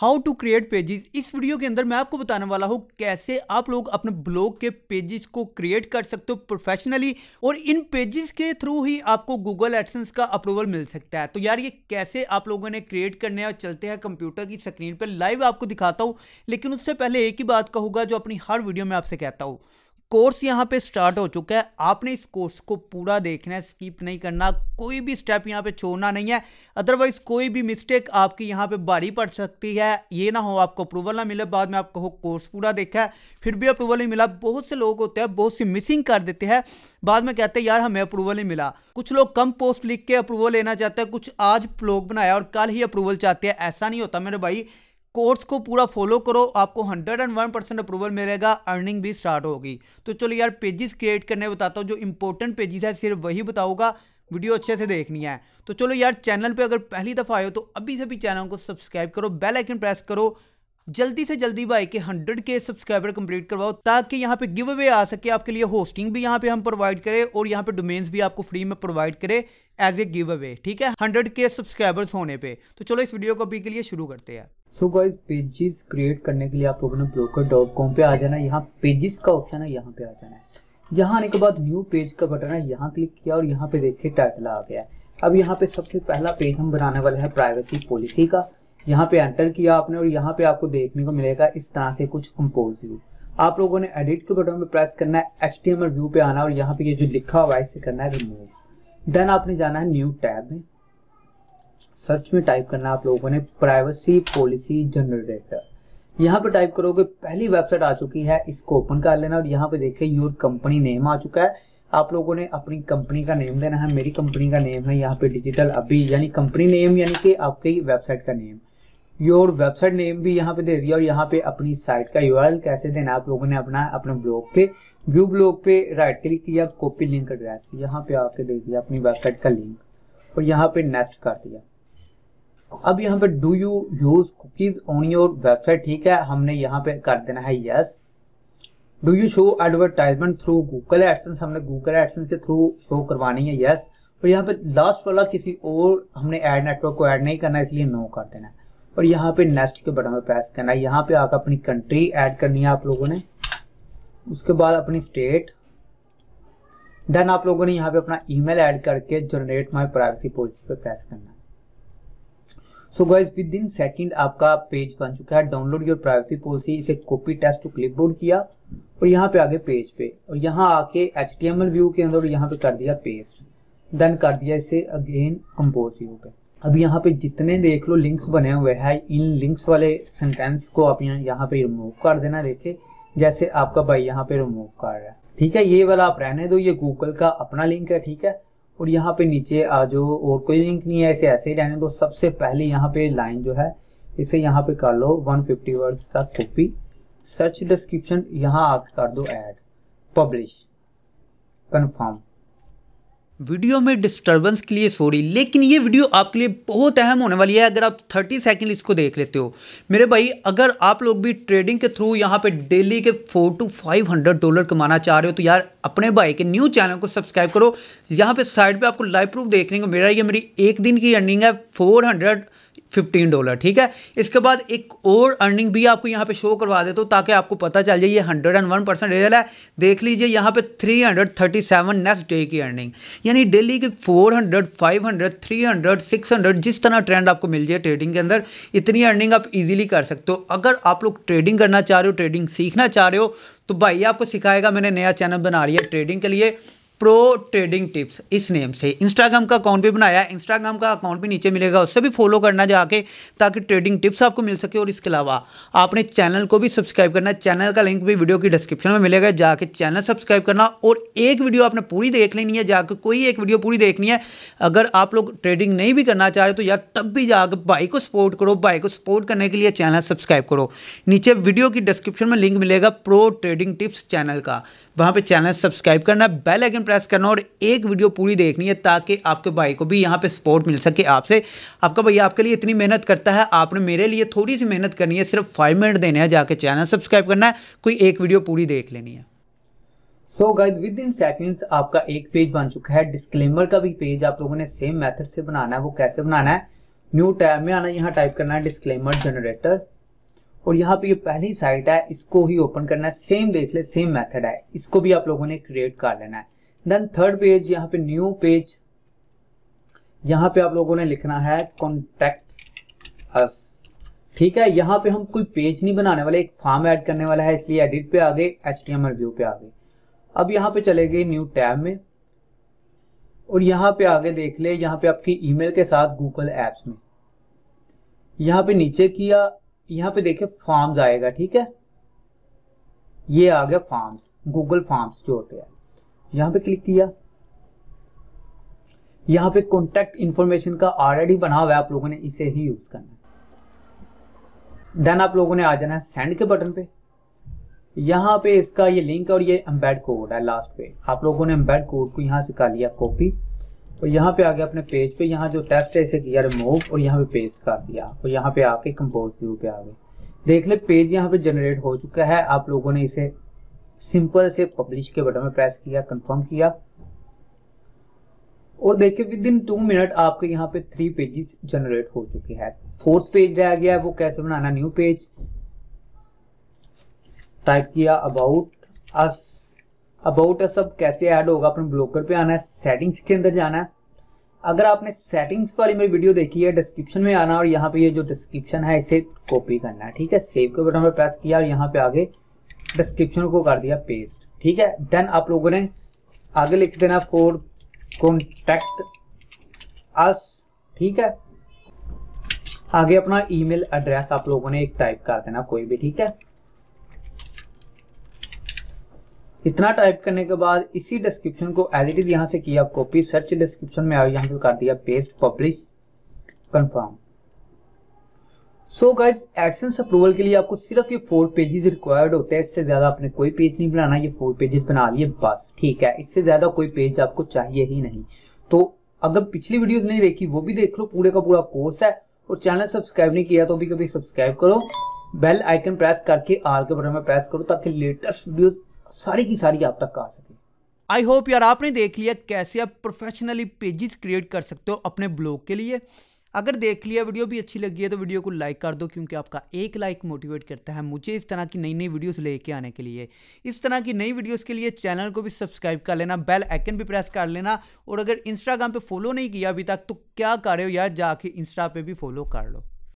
how to create pages इस video के अंदर मैं आपको बताने वाला हूँ कैसे आप लोग अपने ब्लॉग के पेजेस को क्रिएट कर सकते हो प्रोफेशनली और इन पेजेस के थ्रू ही आपको गूगल एडसेंस का अप्रूवल मिल सकता है तो यार ये कैसे आप लोगों ने क्रिएट करने और चलते हैं कंप्यूटर की स्क्रीन पर लाइव आपको दिखाता हूँ लेकिन उससे पहले एक ही बात कहूँगा जो अपनी हर वीडियो में आपसे कहता हूँ कोर्स यहाँ पे स्टार्ट हो चुका है आपने इस कोर्स को पूरा देखना है स्किप नहीं करना कोई भी स्टेप यहाँ पे छोड़ना नहीं है अदरवाइज कोई भी मिस्टेक आपकी यहाँ पे भारी पड़ सकती है ये ना हो आपको अप्रूवल ना मिले बाद में आपको हो कोर्स पूरा देखा है फिर भी अप्रूवल नहीं मिला बहुत से लोग होते हैं बहुत सी मिसिंग कर देते हैं बाद में कहते हैं यार हमें अप्रूवल नहीं मिला कुछ लोग कम पोस्ट लिख के अप्रूवल लेना चाहते हैं कुछ आज ब्लॉग बनाया और कल ही अप्रूवल चाहते हैं ऐसा नहीं होता मेरे भाई कोर्स को पूरा फॉलो करो आपको 101 परसेंट अप्रूवल मिलेगा अर्निंग भी स्टार्ट होगी तो चलो यार पेजेस क्रिएट करने बताता हूँ जो इंपॉर्टेंट पेजेस है सिर्फ वही बताऊँगा वीडियो अच्छे से देखनी है तो चलो यार चैनल पे अगर पहली दफ़ा आए हो तो अभी से भी चैनल को सब्सक्राइब करो बेल आइकन प्रेस करो जल्दी से जल्दी भाई के हंड्रेड के सब्सक्राइबर कंप्लीट करवाओ ताकि यहाँ पे गिव अवे आ सके आपके लिए होस्टिंग भी यहाँ पे हम प्रोवाइड करें और यहाँ पे डोमेन्स भी आपको फ्री में प्रोवाइड करें एज ए गिव अवे ठीक है हंड्रेड के सब्सक्राइबर्स होने पे तो चलो इस वीडियो को अभी के लिए शुरू करते हैं सो गाइज पेजेस क्रिएट करने के लिए आप लोगों ने ब्रोकर डॉट कॉम पे आ जाना है यहाँ पेजेस का ऑप्शन है यहाँ पे आ जाना है यहाँ आने के बाद न्यू पेज का बटन है यहाँ क्लिक किया और यहाँ पे देखिए टाइटल आ गया है अब यहाँ पे सबसे पहला पेज हम बनाने वाले हैं प्राइवेसी पॉलिसी का यहाँ पे एंटर किया आपने और यहाँ पे आपको देखने को मिलेगा इस तरह से कुछ कंपोज व्यू आप लोगों ने एडिट के बटन पे प्रेस करना है एच व्यू पे आना और यहाँ पे ये जो लिखा हुआ है इसे करना है रिमूव देन आपने जाना है न्यू टैब में सर्च में टाइप करना आप लोगों ने प्राइवेसी पॉलिसी जनरेटर यहाँ पे टाइप करोगे पहली वेबसाइट आ चुकी है इसको ओपन कर लेना और यहाँ पे देखिए योर कंपनी नेम आ चुका है आप लोगों ने अपनी कंपनी का नेम देना है मेरी कंपनी का नेम है यहाँ पे डिजिटल अभी यानी कंपनी नेम यानी कि आपकी वेबसाइट का नेम योर वेबसाइट नेम भी यहाँ पे दे दिया और यहाँ पे अपनी साइट का यूआरएल कैसे देना आप लोगों ने अपना अपने ब्लॉग पे व्यू ब्लॉग पे राइट क्लिक किया कॉपी लिंक एड्रेस यहाँ पे आके दे दिया अपनी वेबसाइट का लिंक और यहाँ पे नेक्स्ट कर दिया अब यहाँ पे do you use cookies on your website ठीक है हमने यहाँ पे कर देना है yes do you show advertisement through Google AdSense हमने गूगल एडसेंस के थ्रू शो करवानी है यस और यहाँ पे लास्ट वाला किसी और हमने एड नेटवर्क को ऐड नहीं करना इसलिए नो कर देना है और यहाँ पे नेक्स्ट के बटन पे प्रेस करना है यहाँ पे आकर अपनी कंट्री ऐड करनी है आप लोगों ने उसके बाद अपनी स्टेट देन आप लोगों ने यहाँ पे अपना ईमेल ऐड करके जनरेट माय प्राइवेसी पॉलिसी पे प्रेस करना है so guys within second आपका पेज बन चुका है डाउनलोड योर प्राइवेसी पॉलिसी इसे कॉपी टेस्ट टू क्लिपबोर्ड किया और यहाँ पे आगे पेज पे और यहाँ आके एच व्यू के अंदर यहाँ पे कर दिया पेस्ट देन कर दिया इसे अगेन कंपोज व्यू पे अब यहाँ पे जितने देख लो लिंक्स बने हुए हैं इन लिंक्स वाले सेंटेंस को आप यहाँ पे रिमूव कर देना देखे जैसे आपका भाई यहाँ पे रिमूव कर रहा है ठीक है ये वाला आप रहने दो ये गूगल का अपना लिंक है ठीक है और यहाँ पे नीचे जो और कोई लिंक नहीं है ऐसे ऐसे ही रहने दो सबसे पहले यहाँ पे लाइन जो है इसे यहाँ पे कर लो 150 फिफ्टी वर्ड्स का कॉपी सर्च डिस्क्रिप्शन यहाँ आके कर दो ऐड पब्लिश कन्फर्म वीडियो में डिस्टर्बेंस के लिए सॉरी लेकिन ये वीडियो आपके लिए बहुत अहम होने वाली है अगर आप 30 सेकंड इसको देख लेते हो मेरे भाई अगर आप लोग भी ट्रेडिंग के थ्रू यहाँ पे डेली के four to five hundred dollar कमाना चाह रहे हो तो यार अपने भाई के न्यू चैनल को सब्सक्राइब करो यहाँ पे साइड पर आपको लाइव प्रूफ देखने को मेरा ये मेरी एक दिन की अर्निंग है फोर हंड्रेड फिफ्टीन डॉलर ठीक है इसके बाद एक और अर्निंग भी आपको यहाँ पे शो करवा देता हूँ ताकि आपको पता चल जाए ये hundred and one percent real है देख लीजिए यहाँ पे three hundred thirty seven next day की अर्निंग यानी डेली की four hundred five hundred three hundred six hundred जिस तरह ट्रेंड आपको मिल जाए ट्रेडिंग के अंदर इतनी अर्निंग आप ईजिली कर सकते हो अगर आप लोग ट्रेडिंग करना चाह रहे हो ट्रेडिंग सीखना चाह रहे हो तो भाई आपको सिखाएगा मैंने नया चैनल बना लिया ट्रेडिंग के लिए प्रो ट्रेडिंग टिप्स इस नेम से इंस्टाग्राम का अकाउंट भी बनाया इंस्टाग्राम का अकाउंट भी नीचे मिलेगा उससे भी फॉलो करना जाके ताकि ट्रेडिंग टिप्स आपको मिल सके और इसके अलावा आपने चैनल को भी सब्सक्राइब करना चैनल का लिंक भी वीडियो की डिस्क्रिप्शन में मिलेगा जाके चैनल सब्सक्राइब करना और एक वीडियो आपने पूरी देख लेनी है जाकर कोई एक वीडियो पूरी देखनी है अगर आप लोग ट्रेडिंग नहीं भी करना चाह रहे तो यार तब भी जाकर भाई को सपोर्ट करो भाई को सपोर्ट करने के लिए चैनल सब्सक्राइब करो नीचे वीडियो की डिस्क्रिप्शन में लिंक मिलेगा प्रो ट्रेडिंग टिप्स चैनल का वहाँ पे चैनल सब्सक्राइब करना बेल आइकन प्रेस करना और एक वीडियो पूरी देखनी है ताकि आपके भाई को भी यहाँ पे सपोर्ट मिल सके आपसे आपका भैया आपके लिए इतनी मेहनत करता है आपने मेरे लिए थोड़ी सी मेहनत करनी है सिर्फ फाइव मिनट देने हैं जाके चैनल सब्सक्राइब करना है कोई एक वीडियो पूरी देख लेनी है so guys within seconds आपका एक पेज बन चुका है डिस्क्लेमर का भी पेज आप लोगों ने सेम मेथड से बनाना है वो कैसे बनाना है न्यू टैब में आना यहाँ टाइप करना है डिस्क्लेमर जनरेटर और यहाँ पे ये पहली साइट है इसको ही ओपन करना है सेम देख ले सेम मेथड है इसको भी आप लोगों ने क्रिएट कर लेना है देन थर्ड पेज यहाँ पे न्यू पेज यहाँ पे आप लोगों ने लिखना है कॉन्टेक्ट अस ठीक है यहाँ पे हम कोई पेज नहीं बनाने वाले एक फॉर्म ऐड करने वाला है इसलिए एडिट पे आ गए एच व्यू पे आ गए अब यहाँ पे चले गए न्यू टैब में और यहाँ पे आगे देख ले यहाँ पे आपकी ईमेल के साथ गूगल एप्स में यहाँ पे नीचे किया यहाँ पे देखिए फॉर्म्स आएगा ठीक है ये आ गया फॉर्म्स गूगल फॉर्म्स जो होते हैं यहाँ पे क्लिक किया यहाँ पे कॉन्टेक्ट इन्फॉर्मेशन का ऑलरेडी बना हुआ है आप लोगों ने इसे ही यूज करना देन आप लोगों ने आ जाना है सेंड के बटन पे यहाँ पे इसका ये लिंक और ये एम्बेड कोड है लास्ट पे आप लोगों ने एम्बेड कोड को यहाँ से कर लिया कॉपी और यहाँ पे आगे अपने पेज पे यहाँ जो टेस्ट है इसे किया रिमूव और यहाँ पे पेस्ट कर दिया और यहाँ पे आके कंपोज व्यू पे आ गए देख ले पेज यहाँ पे जनरेट हो चुका है आप लोगों ने इसे सिंपल से पब्लिश के बटन में प्रेस किया कंफर्म किया और देखिए विद इन टू मिनट आपके यहाँ पे थ्री पेजेस जनरेट हो चुके हैं फोर्थ पेज रह गया है वो कैसे बनाना न्यू पेज टाइप किया अबाउट अस अबाउट सब कैसे ऐड होगा अपने ब्लॉकर पे आना है सेटिंग्स के अंदर जाना है अगर आपने सेटिंग्स वाली मेरी वीडियो देखी है डिस्क्रिप्शन में आना और यहाँ पे ये जो डिस्क्रिप्शन है इसे कॉपी करना है ठीक है सेव के बटन पर प्रेस किया और यहाँ पे आगे डिस्क्रिप्शन को कर दिया पेस्ट ठीक है देन आप लोगों ने आगे लिख देना फोर कॉन्टैक्ट अस ठीक है आगे अपना ईमेल एड्रेस आप लोगों ने एक टाइप कर देना कोई भी ठीक है इतना टाइप करने के बाद इसी डिस्क्रिप्शन को एज इट इज यहाँ से किया कॉपी सर्च डिस्क्रिप्शन में आया यहाँ पे कर दिया paste publish confirm so guys AdSense approval के लिए आपको सिर्फ ये फोर पेजेस रिक्वायर्ड होते हैं इससे ज़्यादा आपने कोई पेज नहीं बनाना ये फोर पेजेस बना लिए बस ठीक है इससे ज़्यादा कोई पेज आपको चाहिए ही नहीं तो अगर पिछली वीडियोस नहीं देखी वो भी देख लो पूरे का पूरा कोर्स है और चैनल सब्सक्राइब नहीं किया तो भी कभी सब्सक्राइब करो बेल आइकन प्रेस करके आर के बटन में प्रेस करो ताकि लेटेस्ट वीडियोस सारी की सारी आप तक आ सके आई होप यार आपने देख लिया कैसे आप प्रोफेशनली पेजेस क्रिएट कर सकते हो अपने ब्लॉग के लिए अगर देख लिया वीडियो भी अच्छी लगी है तो वीडियो को लाइक कर दो क्योंकि आपका एक लाइक मोटिवेट करता है मुझे इस तरह की नई नई वीडियोस लेके आने के लिए इस तरह की नई वीडियोस के लिए चैनल को भी सब्सक्राइब कर लेना बेल आइकन भी प्रेस कर लेना और अगर इंस्टाग्राम पे फॉलो नहीं किया अभी तक तो क्या कर रहे हो यार जाके इंस्टा पे भी फॉलो कर लो